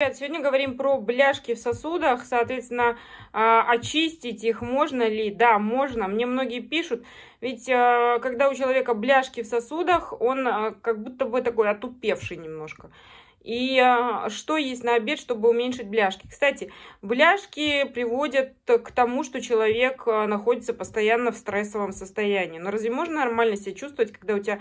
Ребят, сегодня говорим про бляшки в сосудах, соответственно, а, очистить их можно ли? Да, можно. Мне многие пишут, ведь а, когда у человека бляшки в сосудах, он а, как будто бы такой отупевший немножко. И что есть на обед, чтобы уменьшить бляшки? Кстати, бляшки приводят к тому, что человек находится постоянно в стрессовом состоянии. Но разве можно нормально себя чувствовать, когда у тебя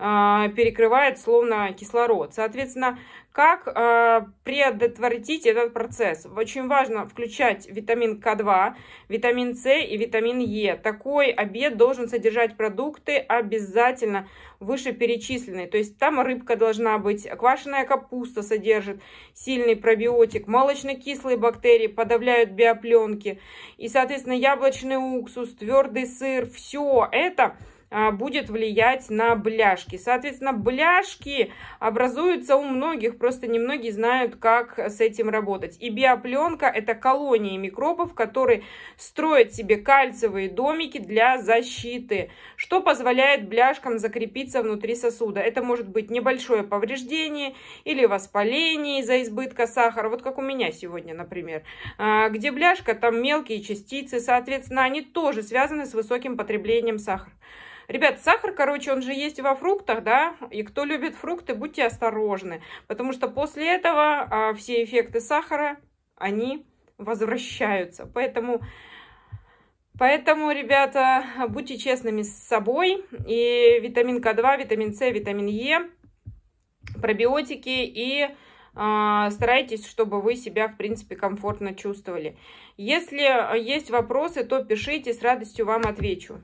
а, перекрывает словно кислород. Соответственно, как а, предотвратить этот процесс? Очень важно включать витамин К2, витамин С и витамин Е. Такой обед должен содержать продукты обязательно вышеперечисленные. То есть там рыбка должна быть, квашеная капуста содержит сильный пробиотик, молочно-кислые бактерии подавляют биопленки. И, соответственно, яблочный уксус, твердый сыр, все это – а, будет влиять на бляшки. Соответственно, бляшки образуются у многих, просто немногие знают, как с этим работать. И биопленка – это колонии микробов, которые строят себе кальциевые домики для защиты, что позволяет бляшкам закрепиться внутри сосуда. Это может быть небольшое повреждение или воспаление из-за избытка сахара, вот как у меня сегодня, например, а, где бляшка, там мелкие частицы, соответственно, они тоже связаны с высоким потреблением сахара. Ребят, сахар, короче, он же есть во фруктах, да, и кто любит фрукты, будьте осторожны, потому что после этого а, все эффекты сахара, они возвращаются. Поэтому, поэтому, ребята, будьте честными с собой. И витамин К2, витамин С, витамин Е, пробиотики и а, старайтесь, чтобы вы себя, в принципе, комфортно чувствовали. Если а, есть вопросы, то пишите, с радостью вам отвечу.